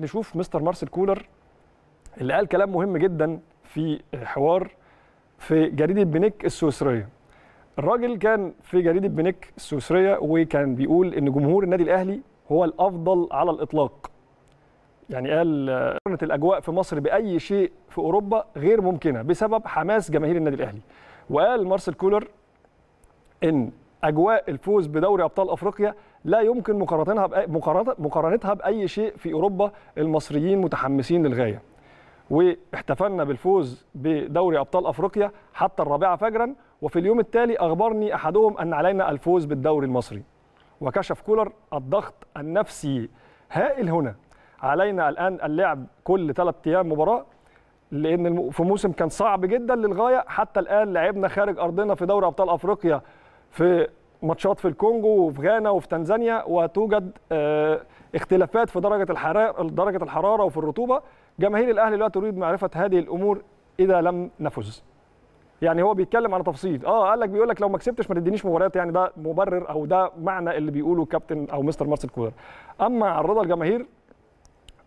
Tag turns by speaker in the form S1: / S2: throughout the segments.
S1: نشوف مستر مارسيل كولر اللي قال كلام مهم جدا في حوار في جريده بنيك السويسريه الراجل كان في جريده بنيك السويسريه وكان بيقول ان جمهور النادي الاهلي هو الافضل على الاطلاق يعني قال قارنه الاجواء في مصر باي شيء في اوروبا غير ممكنه بسبب حماس جماهير النادي الاهلي وقال مارسيل كولر ان اجواء الفوز بدوري ابطال افريقيا لا يمكن مقارنتها بأي مقارنتها باي شيء في اوروبا المصريين متحمسين للغايه واحتفلنا بالفوز بدوري ابطال افريقيا حتى الرابعه فجرا وفي اليوم التالي اخبرني احدهم ان علينا الفوز بالدوري المصري وكشف كولر الضغط النفسي هائل هنا علينا الان اللعب كل ثلاث ايام مباراه لان في موسم كان صعب جدا للغايه حتى الان لعبنا خارج ارضنا في دوري ابطال افريقيا في ماتشات في الكونغو وفي غانا وفي تنزانيا وتوجد آه، اختلافات في درجه الحراره درجه الحراره وفي الرطوبه جماهير الاهلي لا تريد معرفه هذه الامور اذا لم نفز يعني هو بيتكلم على تفصيل اه قال لك بيقول لك لو ما كسبتش ما تدينيش مباريات يعني ده مبرر او ده معنى اللي بيقوله كابتن او مستر مارسيل كولر اما عن رضا الجماهير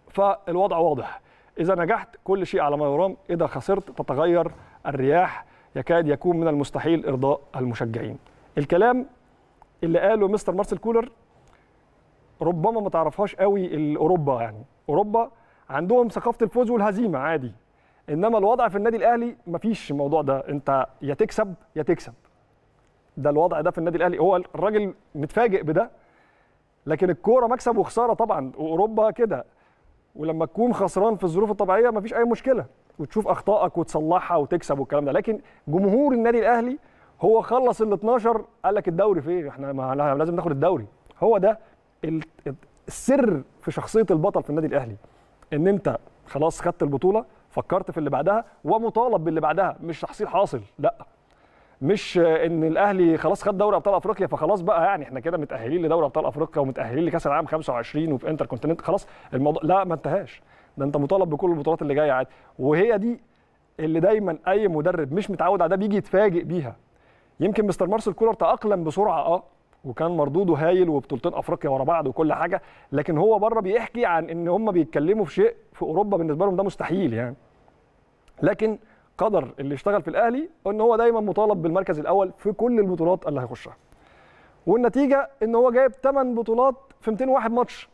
S1: فالوضع واضح اذا نجحت كل شيء على ما يرام اذا خسرت تتغير الرياح يكاد يكون من المستحيل ارضاء المشجعين الكلام اللي قاله مستر مارسيل كولر ربما ما تعرفهاش قوي اوروبا يعني اوروبا عندهم ثقافه الفوز والهزيمه عادي انما الوضع في النادي الاهلي مفيش الموضوع ده انت يا تكسب يا تكسب ده الوضع ده في النادي الاهلي هو الراجل متفاجئ بده لكن الكوره مكسب وخساره طبعا واوروبا كده ولما تكون خسران في الظروف الطبيعيه مفيش اي مشكله وتشوف اخطائك وتصلحها وتكسب والكلام ده لكن جمهور النادي الاهلي هو خلص ال 12 قال لك الدوري فين احنا ما لازم ناخد الدوري هو ده السر في شخصيه البطل في النادي الاهلي ان انت خلاص خدت البطوله فكرت في اللي بعدها ومطالب باللي بعدها مش تحصيل حاصل لا مش ان الاهلي خلاص خد دوري ابطال افريقيا فخلاص بقى يعني احنا كده متاهلين لدوري ابطال افريقيا ومتاهلين لكاس العالم 25 وفي انتر كونتيننت خلاص الموضوع لا ما انتهاش ده انت مطالب بكل البطولات اللي جايه عادي وهي دي اللي دايما اي مدرب مش متعود على ده بيجي يتفاجئ بيها يمكن مستر مارسيل كولر تاقلم بسرعه اه وكان مردوده هايل وبطولتين افريقيا ورا بعض وكل حاجه لكن هو بره بيحكي عن ان هم بيتكلموا في شيء في اوروبا بالنسبه لهم ده مستحيل يعني لكن قدر اللي اشتغل في الاهلي ان هو دايما مطالب بالمركز الاول في كل البطولات اللي هيخشها والنتيجه ان هو جايب 8 بطولات في 201 ماتش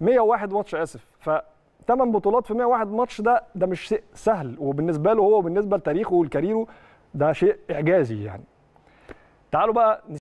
S1: 101 ماتش اسف ف 8 بطولات في 101 ماتش ده ده مش شيء سهل وبالنسبه له هو وبالنسبه لتاريخه وكاريره ده شيء اعجازي يعني تعالوا بقى